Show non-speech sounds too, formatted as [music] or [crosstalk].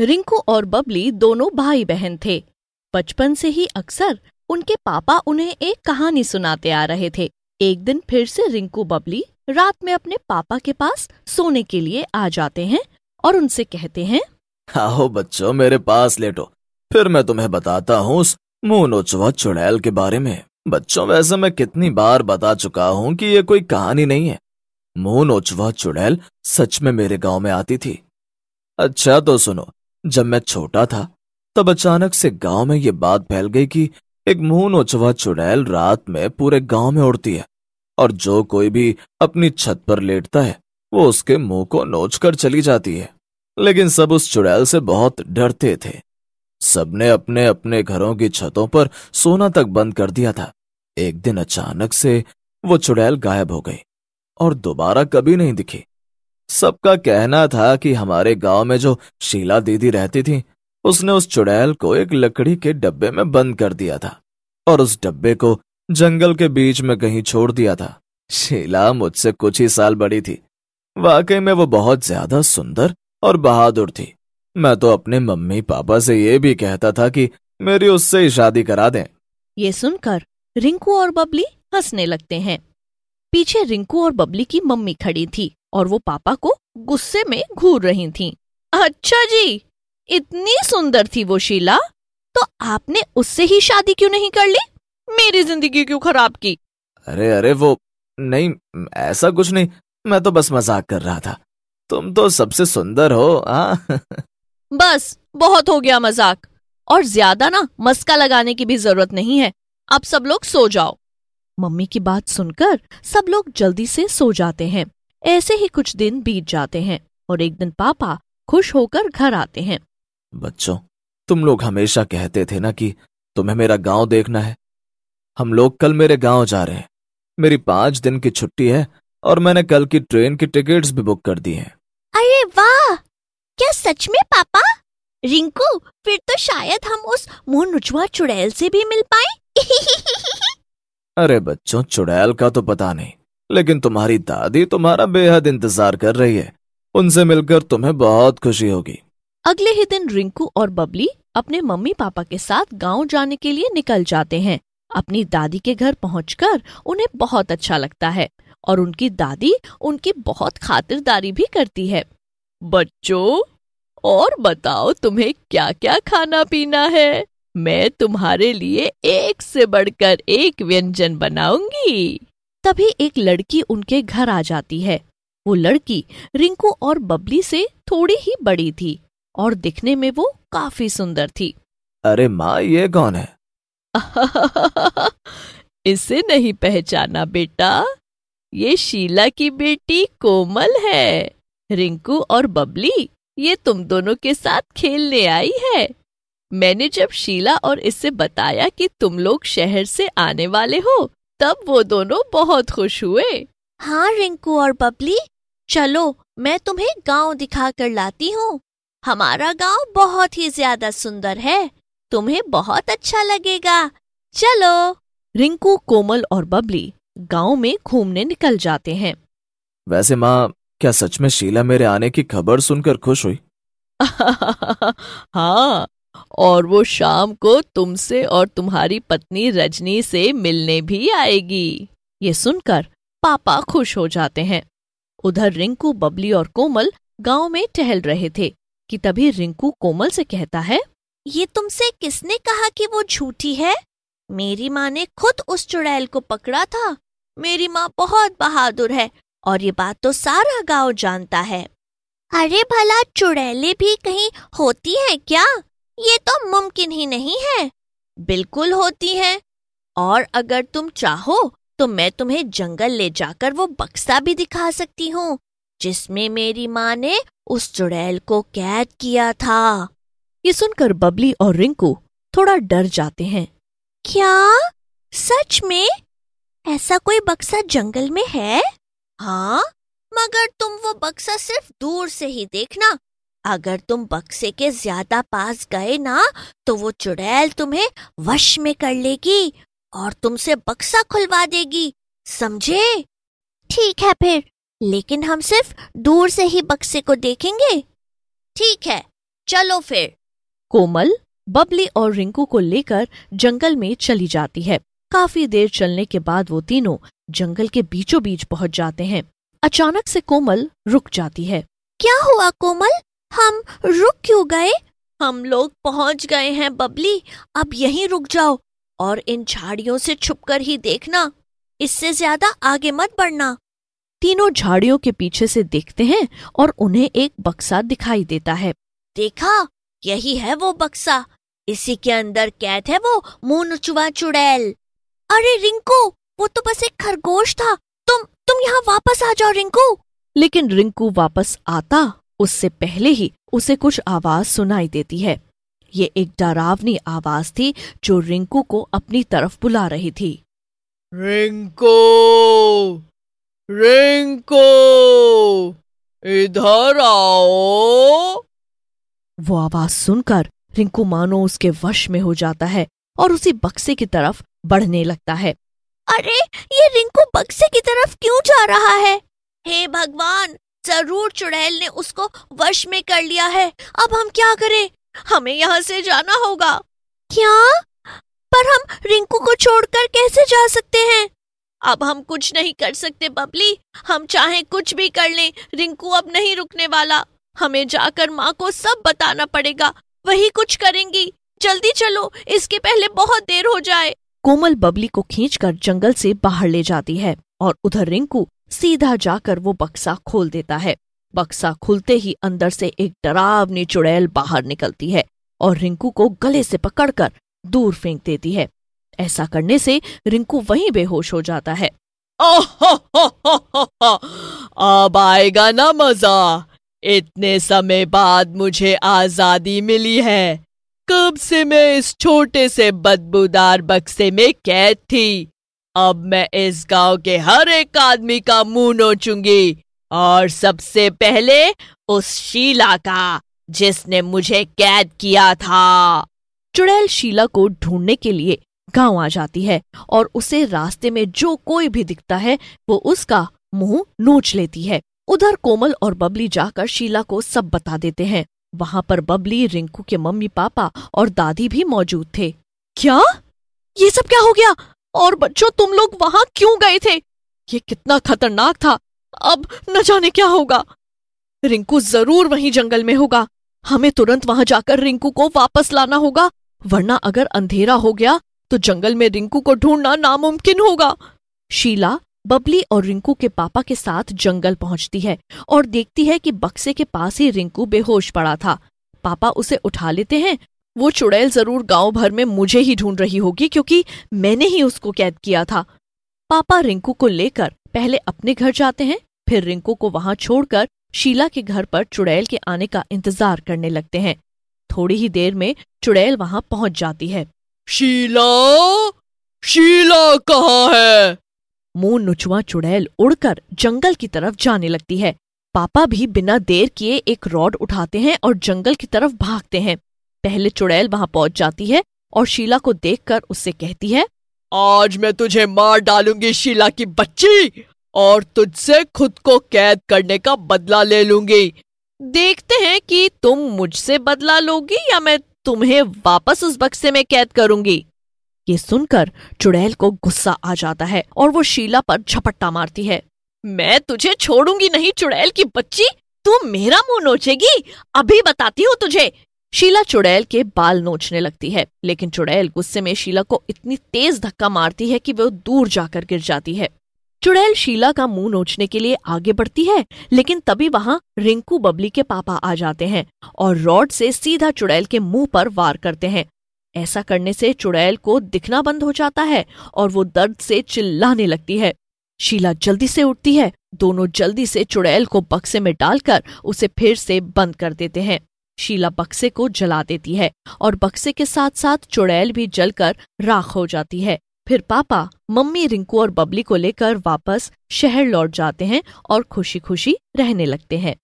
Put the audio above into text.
रिंकू और बबली दोनों भाई बहन थे बचपन से ही अक्सर उनके पापा उन्हें एक कहानी सुनाते आ रहे थे एक दिन फिर से रिंकू बबली रात में अपने पापा के पास सोने के लिए आ जाते हैं और उनसे कहते हैं आओ बच्चों मेरे पास लेटो फिर मैं तुम्हें बताता हूँ उस मोनोचवा चुड़ैल के बारे में बच्चों वैसे मैं कितनी बार बता चुका हूँ कि ये कोई कहानी नहीं है मोनोचवा चुड़ैल सच में मेरे गांव में आती थी अच्छा तो सुनो जब मैं छोटा था तब अचानक से गांव में ये बात फैल गई कि एक मुंह नोचवा चुड़ैल रात में पूरे गांव में उड़ती है और जो कोई भी अपनी छत पर लेटता है वो उसके मुंह को नोच कर चली जाती है लेकिन सब उस चुड़ैल से बहुत डरते थे सबने अपने अपने घरों की छतों पर सोना तक बंद कर दिया था एक दिन अचानक से वो चुड़ैल गायब हो गई और दोबारा कभी नहीं दिखी सबका कहना था कि हमारे गांव में जो शीला दीदी रहती थी उसने उस चुड़ैल को एक लकड़ी के डब्बे में बंद कर दिया था और उस डब्बे को जंगल के बीच में कहीं छोड़ दिया था शीला मुझसे कुछ ही साल बड़ी थी वाकई में वो बहुत ज्यादा सुंदर और बहादुर थी मैं तो अपने मम्मी पापा से ये भी कहता था कि मेरी उससे ही शादी करा दें ये सुनकर रिंकू और बबली हंसने लगते हैं पीछे रिंकू और बबली की मम्मी खड़ी थी और वो पापा को गुस्से में घूर रही थी अच्छा जी इतनी सुंदर थी वो शीला तो आपने उससे ही शादी क्यों नहीं कर ली मेरी जिंदगी क्यों खराब की अरे अरे वो नहीं ऐसा कुछ नहीं मैं तो बस मजाक कर रहा था तुम तो सबसे सुंदर हो हाँ [laughs] बस बहुत हो गया मजाक और ज्यादा ना मस्का लगाने की भी जरूरत नहीं है अब सब लोग सो जाओ मम्मी की बात सुनकर सब लोग जल्दी से सो जाते हैं ऐसे ही कुछ दिन बीत जाते हैं और एक दिन पापा खुश होकर घर आते हैं बच्चों तुम लोग हमेशा कहते थे ना कि तुम्हें मेरा गांव देखना है हम लोग कल मेरे गांव जा रहे हैं मेरी पाँच दिन की छुट्टी है और मैंने कल की ट्रेन की टिकट्स भी बुक कर दी है अरे वाह क्या सच में पापा रिंकू फिर तो शायद हम उस मुंह नुचवा चुड़ैल से भी मिल पाए [laughs] अरे बच्चों चुड़ैल का तो पता नहीं लेकिन तुम्हारी दादी तुम्हारा बेहद इंतजार कर रही है उनसे मिलकर तुम्हें बहुत खुशी होगी अगले ही दिन रिंकू और बबली अपने मम्मी पापा के साथ गांव जाने के लिए निकल जाते हैं अपनी दादी के घर पहुंचकर उन्हें बहुत अच्छा लगता है और उनकी दादी उनकी बहुत खातिरदारी भी करती है बच्चों और बताओ तुम्हें क्या क्या खाना पीना है मैं तुम्हारे लिए एक से बढ़कर एक व्यंजन बनाऊंगी तभी एक लड़की उनके घर आ जाती है वो लड़की रिंकू और बबली से थोड़ी ही बड़ी थी और दिखने में वो काफी सुंदर थी अरे माँ ये कौन है [laughs] इसे नहीं पहचाना बेटा ये शीला की बेटी कोमल है रिंकू और बबली ये तुम दोनों के साथ खेलने आई है मैंने जब शीला और इससे बताया कि तुम लोग शहर से आने वाले हो तब वो दोनों बहुत खुश हुए हाँ रिंकू और बबली चलो मैं तुम्हें गांव दिखा कर लाती हूँ हमारा गांव बहुत ही ज्यादा सुंदर है तुम्हें बहुत अच्छा लगेगा चलो रिंकू कोमल और बबली गांव में घूमने निकल जाते हैं वैसे माँ क्या सच में शीला मेरे आने की खबर सुनकर खुश हुई [laughs] हाँ और वो शाम को तुमसे और तुम्हारी पत्नी रजनी से मिलने भी आएगी ये सुनकर पापा खुश हो जाते हैं उधर रिंकू बबली और कोमल गांव में टहल रहे थे कि तभी रिंकू कोमल से कहता है ये तुमसे किसने कहा कि वो झूठी है मेरी माँ ने खुद उस चुड़ैल को पकड़ा था मेरी माँ बहुत बहादुर है और ये बात तो सारा गांव जानता है अरे भला चुड़ैले भी कहीं होती हैं क्या ये तो मुमकिन ही नहीं है बिल्कुल होती है और अगर तुम चाहो तो मैं तुम्हें जंगल ले जाकर वो बक्सा भी दिखा सकती हूँ जिसमें मेरी माँ ने उस चुड़ैल को कैद किया था ये सुनकर बबली और रिंकू थोड़ा डर जाते हैं क्या सच में ऐसा कोई बक्सा जंगल में है हाँ मगर तुम वो बक्सा सिर्फ दूर से ही देखना अगर तुम बक्से के ज्यादा पास गए ना तो वो चुड़ैल तुम्हें वश में कर लेगी और तुमसे बक्सा खुलवा देगी समझे ठीक है फिर लेकिन हम सिर्फ दूर से ही बक्से को देखेंगे ठीक है चलो फिर कोमल बबली और रिंकू को लेकर जंगल में चली जाती है काफी देर चलने के बाद वो तीनों जंगल के बीचों बीच पहुंच जाते हैं अचानक से कोमल रुक जाती है क्या हुआ कोमल हम रुक क्यों गए हम लोग पहुंच गए हैं बबली अब यहीं रुक जाओ और इन झाड़ियों से छुपकर ही देखना इससे ज्यादा आगे मत बढ़ना तीनों झाड़ियों के पीछे से देखते हैं और उन्हें एक बक्सा दिखाई देता है देखा यही है वो बक्सा इसी के अंदर कैद है वो मुनुचुआ चुड़ैल अरे रिंकू वो तो बस एक खरगोश था तुम तुम यहाँ वापस आ जाओ रिंकू लेकिन रिंकू वापस आता उससे पहले ही उसे कुछ आवाज सुनाई देती है ये एक डरावनी आवाज थी जो रिंकू को अपनी तरफ बुला रही थी रिंकू रिंकू इधर आओ वो आवाज सुनकर रिंकू मानो उसके वश में हो जाता है और उसी बक्से की तरफ बढ़ने लगता है अरे ये रिंकू बक्से की तरफ क्यों जा रहा है हे भगवान जरूर चुड़ैल ने उसको वश में कर लिया है अब हम क्या करें हमें यहाँ से जाना होगा क्या पर हम रिंकू को छोड़कर कैसे जा सकते हैं अब हम कुछ नहीं कर सकते बबली हम चाहे कुछ भी कर लें रिंकू अब नहीं रुकने वाला हमें जाकर माँ को सब बताना पड़ेगा वही कुछ करेंगी जल्दी चलो इसके पहले बहुत देर हो जाए कोमल बबली को खींचकर जंगल से बाहर ले जाती है और उधर रिंकू सीधा जाकर वो बक्सा खोल देता है बक्सा खुलते ही अंदर से एक डरावनी चुड़ैल बाहर निकलती है और रिंकू को गले से पकड़कर दूर फेंक देती है ऐसा करने से रिंकू वहीं बेहोश हो जाता है अब आएगा ना मजा इतने समय बाद मुझे आजादी मिली है कब से मैं इस छोटे से बदबूदार बक्से में कैद थी अब मैं इस गांव के हर एक आदमी का मुंह नोचूंगी और सबसे पहले उस शीला का जिसने मुझे कैद किया था चुड़ैल शीला को ढूंढने के लिए गांव आ जाती है और उसे रास्ते में जो कोई भी दिखता है वो उसका मुंह नोच लेती है उधर कोमल और बबली जाकर शीला को सब बता देते हैं वहां पर बबली रिंकू के मम्मी पापा और दादी भी मौजूद थे क्या ये सब क्या हो गया और बच्चों तुम लोग वहां क्यों गए थे ये कितना खतरनाक था अब न जाने क्या होगा रिंकू जरूर वहीं जंगल में होगा हमें तुरंत वहां जाकर रिंकू को वापस लाना होगा वरना अगर अंधेरा हो गया तो जंगल में रिंकू को ढूंढना नामुमकिन होगा शीला बबली और रिंकू के पापा के साथ जंगल पहुंचती है और देखती है कि बक्से के पास ही रिंकू बेहोश पड़ा था पापा उसे उठा लेते हैं वो चुड़ैल जरूर गांव भर में मुझे ही ढूंढ रही होगी क्योंकि मैंने ही उसको कैद किया था पापा रिंकू को लेकर पहले अपने घर जाते हैं फिर रिंकू को वहां छोड़कर शीला के घर पर चुड़ैल के आने का इंतजार करने लगते हैं थोड़ी ही देर में चुड़ैल वहां पहुंच जाती है शीला शीला कहाँ है मुंह नुचवा चुड़ैल उड़कर जंगल की तरफ जाने लगती है पापा भी बिना देर किए एक रॉड उठाते हैं और जंगल की तरफ भागते हैं पहले चुड़ैल वहां पहुंच जाती है और शीला को देखकर उससे कहती है आज मैं तुझे मार डालूंगी शीला की बच्ची और तुझसे खुद को कैद करने का बदला ले लूंगी देखते हैं कि तुम मुझसे बदला लोगी या मैं तुम्हें वापस उस बक्से में कैद करूंगी ये सुनकर चुड़ैल को गुस्सा आ जाता है और वो शीला पर झपट्टा मारती है मैं तुझे छोड़ूंगी नहीं चुड़ैल की बच्ची तू मेरा मुंह नोचेगी अभी बताती हूँ तुझे शीला चुड़ैल के बाल नोचने लगती है लेकिन चुड़ैल गुस्से में शीला को इतनी तेज धक्का मारती है कि वह दूर जाकर गिर जाती है चुड़ैल शीला का मुंह नोचने के लिए आगे बढ़ती है लेकिन तभी वहां रिंकू बबली के पापा आ जाते हैं और रॉड से सीधा चुड़ैल के मुंह पर वार करते हैं ऐसा करने से चुड़ैल को दिखना बंद हो जाता है और वो दर्द से चिल्लाने लगती है शीला जल्दी से उठती है दोनों जल्दी से चुड़ैल को बक्से में डालकर उसे फिर से बंद कर देते हैं शीला बक्से को जला देती है और बक्से के साथ साथ चुड़ैल भी जलकर राख हो जाती है फिर पापा मम्मी रिंकू और बबली को लेकर वापस शहर लौट जाते हैं और खुशी खुशी रहने लगते हैं